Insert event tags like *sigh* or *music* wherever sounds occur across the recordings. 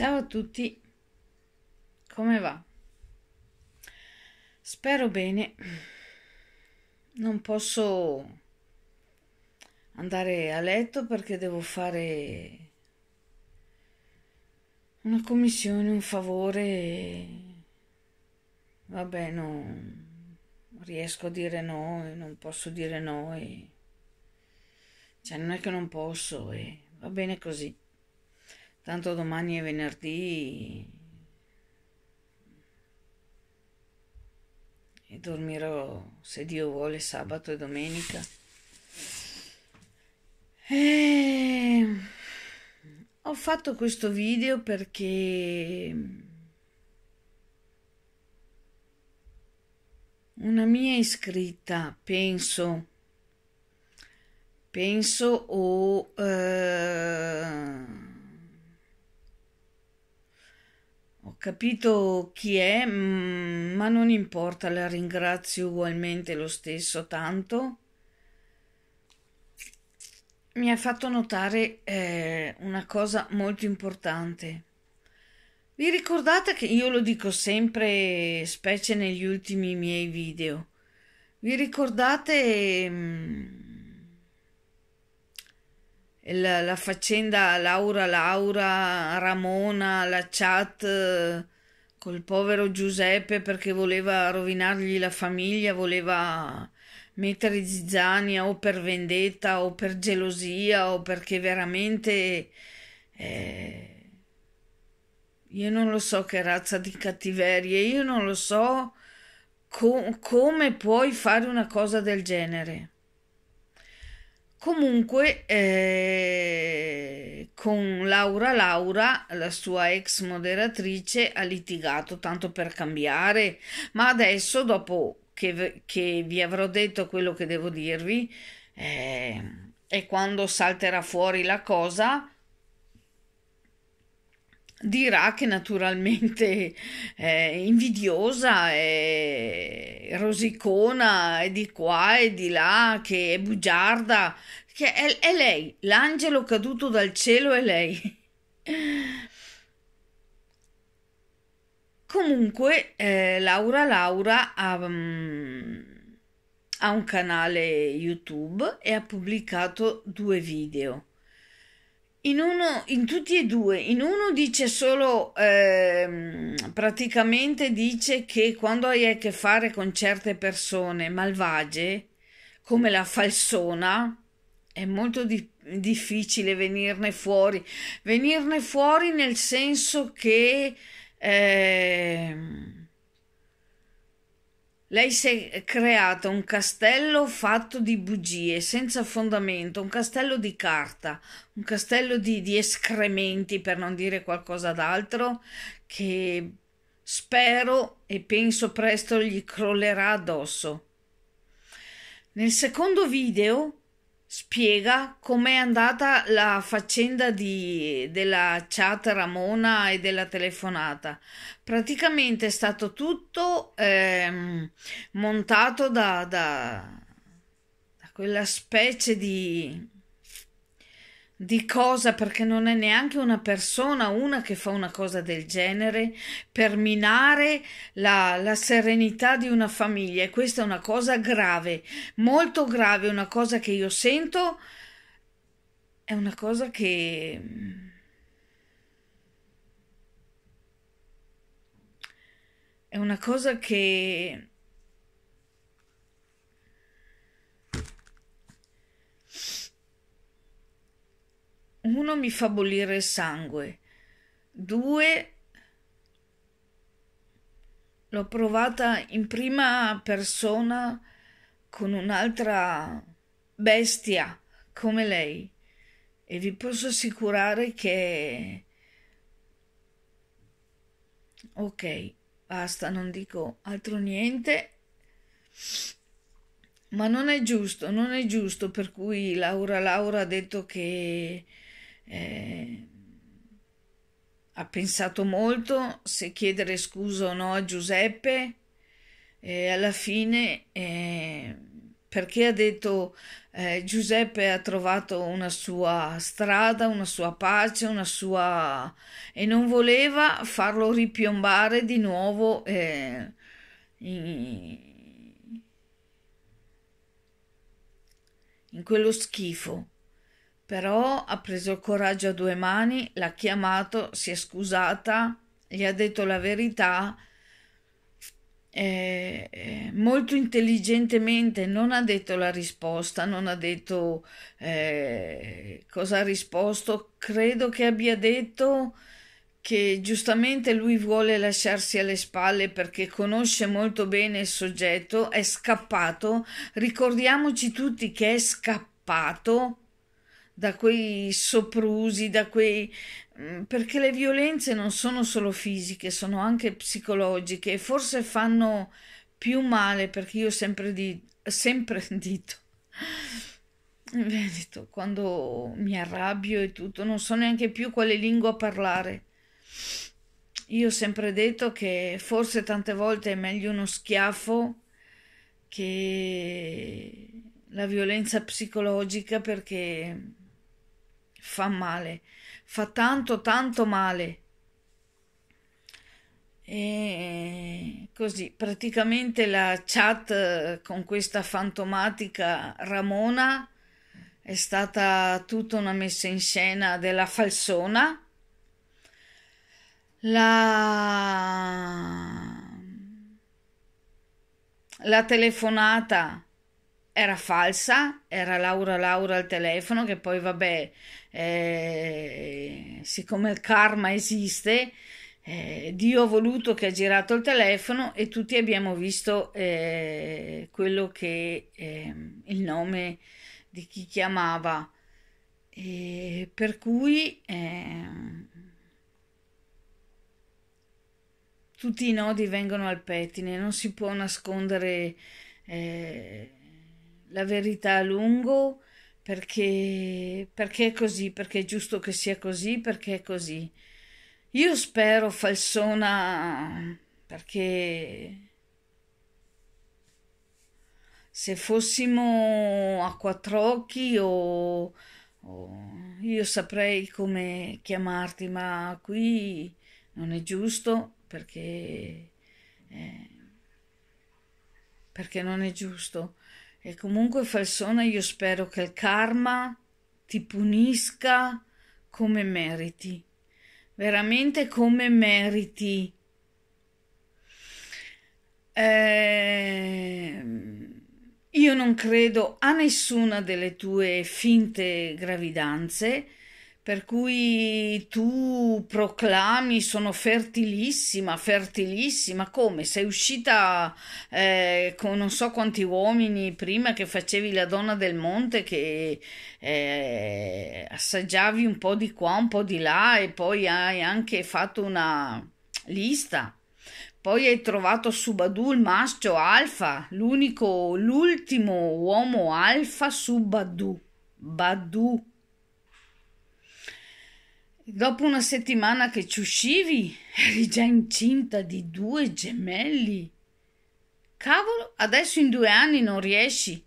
Ciao a tutti, come va? Spero bene. Non posso andare a letto perché devo fare una commissione, un favore. Vabbè, non riesco a dire no non posso dire no. E... Cioè, non è che non posso e va bene così. Tanto domani è venerdì e dormirò, se Dio vuole, sabato e domenica. E... Ehm, ho fatto questo video perché una mia iscritta, penso, penso o... Eh capito chi è, mm, ma non importa, la ringrazio ugualmente lo stesso tanto. Mi ha fatto notare eh, una cosa molto importante. Vi ricordate che io lo dico sempre, specie negli ultimi miei video, vi ricordate... Mh, mm, la, la faccenda Laura Laura Ramona la chat col povero Giuseppe perché voleva rovinargli la famiglia voleva mettere zizzania o per vendetta o per gelosia o perché veramente eh, io non lo so che razza di cattiverie, io non lo so co- come puoi fare una cosa del genere. Comunque, eh, con Laura Laura, la sua ex moderatrice, ha litigato tanto per cambiare, ma adesso, dopo che, che vi avrò detto quello che devo dirvi, eh, e quando salterà fuori la cosa, dirà che naturalmente è invidiosa è rosicona e di qua e di là, che è bugiarda, che è, è lei, l'angelo caduto dal cielo è lei. Comunque, eh, Laura Laura ha, um, ha un canale YouTube e ha pubblicato due video. In, uno, in tutti e due, in uno dice solo, eh, praticamente dice che quando hai a che fare con certe persone malvagie, come la falsona, è molto di, difficile venirne fuori. Venirne fuori nel senso che... Eh, lei si è creata un castello fatto di bugie, senza fondamento, un castello di carta, un castello di, di escrementi, per non dire qualcosa d'altro, che spero e penso presto gli crollerà addosso. Nel secondo video spiega com'è andata la faccenda di, della chat Ramona e della telefonata. Praticamente è stato tutto ehm, montato da, da, da, quella specie di di cosa perché non è neanche una persona una che fa una cosa del genere per minare la, la, serenità di una famiglia e questa è una cosa grave molto grave una cosa che io sento è una cosa che è una cosa che uno mi fa bollire il sangue. Due l'ho provata in prima persona con un'altra bestia come lei e vi posso assicurare che ok basta non dico altro niente ma non è giusto non è giusto per cui Laura Laura ha detto che eh, ha pensato molto se chiedere scusa o no a Giuseppe e alla fine eh, perché ha detto eh, Giuseppe ha trovato una sua strada, una sua pace, una sua... e non voleva farlo ripiombare di nuovo eh, in... in quello schifo. Però ha preso il coraggio a due mani, l'ha chiamato, si è scusata, gli ha detto la verità. Eh, eh, molto intelligentemente non ha detto la risposta, non ha detto eh, cosa ha risposto. Credo che abbia detto che giustamente lui vuole lasciarsi alle spalle perché conosce molto bene il soggetto, è scappato. Ricordiamoci tutti che è scappato da quei soprusi, da quei... Mm, perché le violenze non sono solo fisiche, sono anche psicologiche e forse fanno più male perché io sempre, di, sempre *laughs* dito. In Veneto, quando mi arrabbio e tutto, non so neanche più quale lingua parlare. Io ho sempre detto che forse tante volte è meglio uno schiaffo che la violenza psicologica perché Fa male, fa tanto, tanto male. E così, praticamente la chat eh, con questa fantomatica Ramona è stata tutta una messa in scena della falsona. La, la telefonata era falsa, era Laura Laura al telefono, che poi vabbè, eh, siccome il karma esiste, eh, Dio ha voluto che ha girato il telefono e tutti abbiamo visto eh, quello che ehm, il nome di chi chiamava. E per cui ehm, tutti i nodi vengono al pettine, non si può nascondere. Eh, la verità a lungo perché, perché è così, perché è giusto che sia così, perché è così. Io spero falsona perché se fossimo a quattro occhi o, o io saprei come chiamarti, ma qui non è giusto perché, eh, perché non è giusto. E comunque Falsona io spero che il karma ti punisca come meriti, veramente come meriti. Eh, io non credo a nessuna delle tue finte gravidanze, per cui tu proclami sono fertilissima, fertilissima, come sei uscita eh, con non so quanti uomini prima che facevi la donna del monte che eh, assaggiavi un po' di qua, un po' di là e poi hai anche fatto una lista. Poi hai trovato Subadù il maschio alfa, l'unico, l'ultimo uomo alfa Subadù. Badù. Badù Dopo una settimana che ci uscivi, eri già incinta di due gemelli. Cavolo, adesso in due anni non riesci.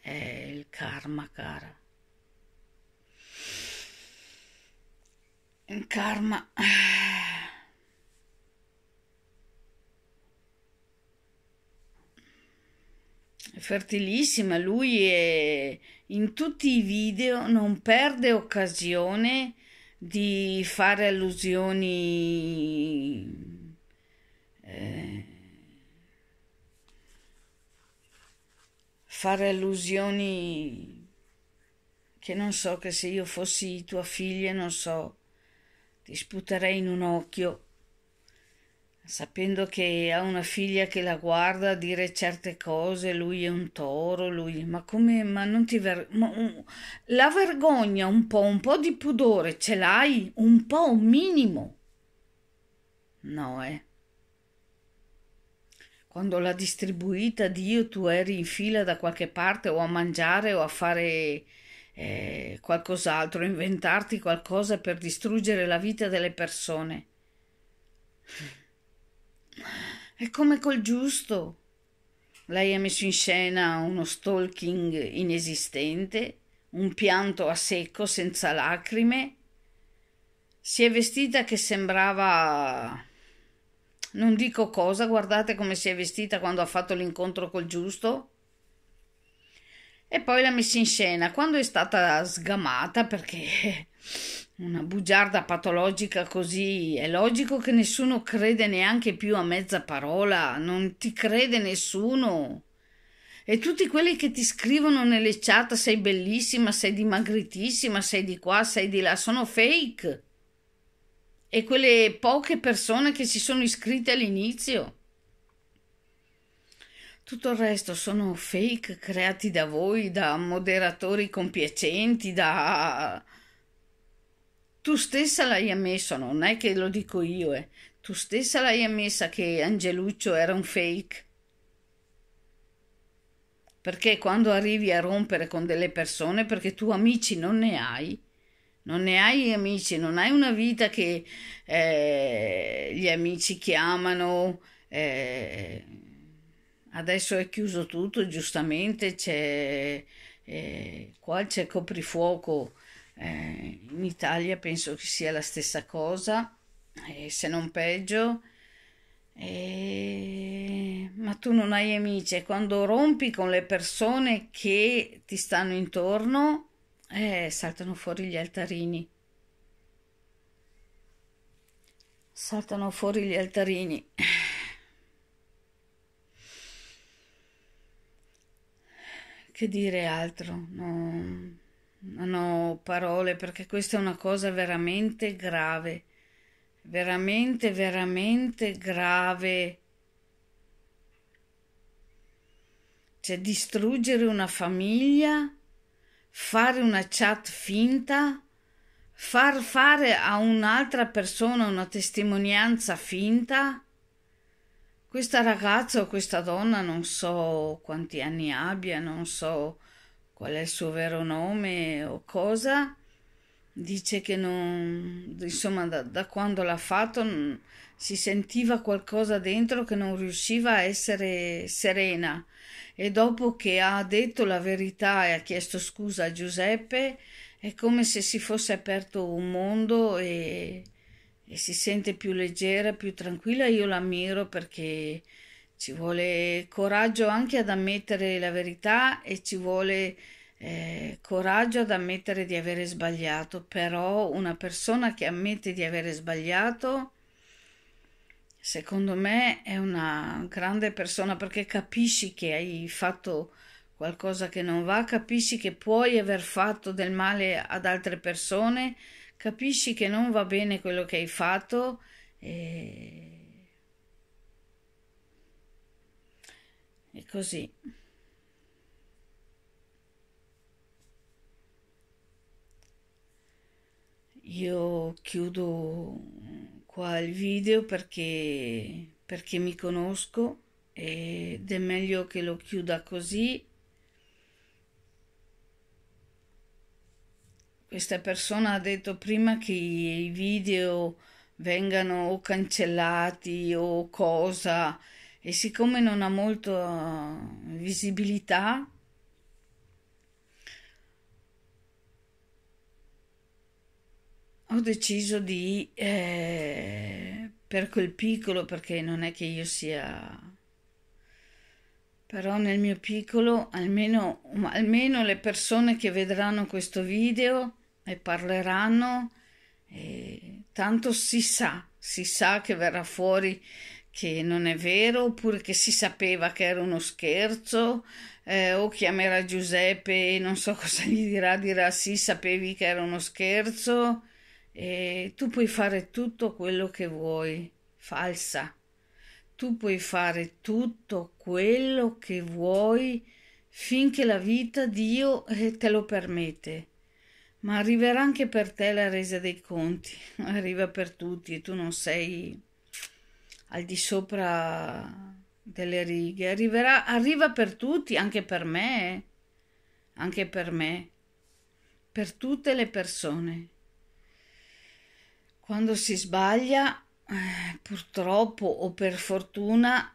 È il karma, cara. Il karma. fertilissima, lui è, in tutti i video non perde occasione di fare allusioni eh, fare allusioni che non so che se io fossi tua figlia non so ti sputerei in un occhio sapendo che ha una figlia che la guarda a dire certe cose, lui è un toro, lui, ma come, ma non ti vergogna? la vergogna un po', un po' di pudore ce l'hai? Un po', un minimo? No, eh. Quando l'ha distribuita Dio, tu eri in fila da qualche parte o a mangiare o a fare eh, qualcos'altro, inventarti qualcosa per distruggere la vita delle persone. È come col giusto. Lei ha messo in scena uno stalking inesistente, un pianto a secco senza lacrime. Si è vestita che sembrava... Non dico cosa, guardate come si è vestita quando ha fatto l'incontro col giusto. E poi l'ha messa in scena quando è stata sgamata perché una bugiarda patologica così è logico che nessuno crede neanche più a mezza parola, non ti crede nessuno. E tutti quelli che ti scrivono nelle chat sei bellissima, sei dimagritissima, sei di qua, sei di là, sono fake. E quelle poche persone che si sono iscritte all'inizio. Tutto il resto sono fake creati da voi, da moderatori compiacenti, da tu stessa l'hai ammesso, non è che lo dico io, eh. Tu stessa l'hai ammessa che Angeluccio era un fake. Perché quando arrivi a rompere con delle persone, perché tu amici non ne hai, non ne hai amici, non hai una vita che eh, gli amici chiamano, eh, adesso è chiuso tutto, giustamente c'è, eh, qua c'è coprifuoco, eh, in Italia penso che sia la stessa cosa, eh, se non peggio. Eh, ma tu non hai amici e quando rompi con le persone che ti stanno intorno, eh, saltano fuori gli altarini. Saltano fuori gli altarini. Che dire altro? No non ho parole perché questa è una cosa veramente grave, veramente, veramente grave. Cioè distruggere una famiglia, fare una chat finta, far fare a un'altra persona una testimonianza finta. Questa ragazza o questa donna non so quanti anni abbia, non so qual è il suo vero nome o cosa, dice che non, insomma, da, da quando l'ha fatto non, si sentiva qualcosa dentro che non riusciva a essere serena e dopo che ha detto la verità e ha chiesto scusa a Giuseppe è come se si fosse aperto un mondo e, e si sente più leggera, più tranquilla. Io l'ammiro perché ci vuole coraggio anche ad ammettere la verità e ci vuole eh, coraggio ad ammettere di avere sbagliato, però una persona che ammette di avere sbagliato, secondo me è una grande persona perché capisci che hai fatto qualcosa che non va, capisci che puoi aver fatto del male ad altre persone, capisci che non va bene quello che hai fatto. E e così. Io chiudo qua il video perché, perché mi conosco ed è meglio che lo chiuda così questa persona ha detto prima che i video vengano o cancellati o cosa e siccome non ha molto eh, visibilità ho deciso di eh, per quel piccolo perché non è che io sia però nel mio piccolo almeno, almeno le persone che vedranno questo video e parleranno eh, tanto si sa si sa che verrà fuori che non è vero oppure che si sapeva che era uno scherzo eh, o chiamerà Giuseppe e non so *laughs* cosa gli dirà, dirà sì, sapevi che era uno scherzo e tu puoi fare tutto quello che vuoi, falsa. Tu puoi fare tutto quello che vuoi finché la vita Dio eh, te lo permette. Ma arriverà anche per te la resa dei conti, *laughs* arriva per tutti e tu non sei al di sopra delle righe, Arriverà, arriva per tutti, anche per me, anche per me, per tutte le persone. Quando si sbaglia, eh, purtroppo o per fortuna,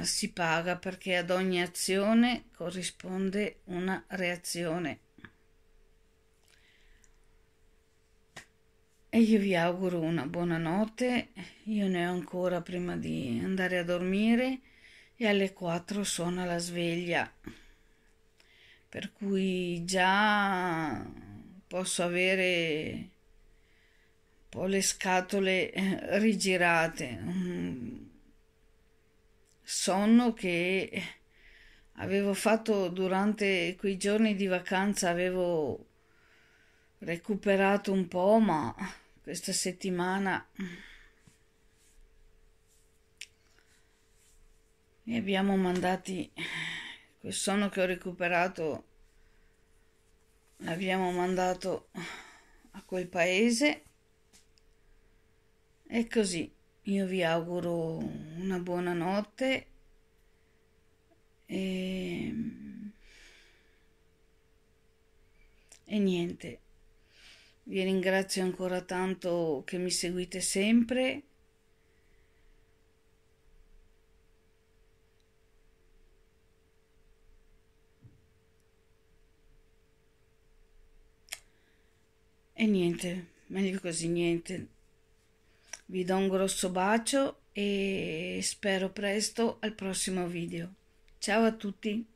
eh, si paga perché ad ogni azione corrisponde una reazione. E io vi auguro una buona notte, io ne ho ancora prima di andare a dormire e alle 4 suona la sveglia, per cui già posso avere un po' le scatole eh, rigirate, mm. sonno che avevo fatto durante quei giorni di vacanza, avevo recuperato un po', ma questa settimana ne abbiamo mandati quel sonno che ho recuperato l'abbiamo mandato a quel paese e così io vi auguro una buona notte e, e niente vi ringrazio ancora tanto che mi seguite sempre. E niente, meglio così niente. Vi do un grosso bacio e spero presto al prossimo video. Ciao a tutti!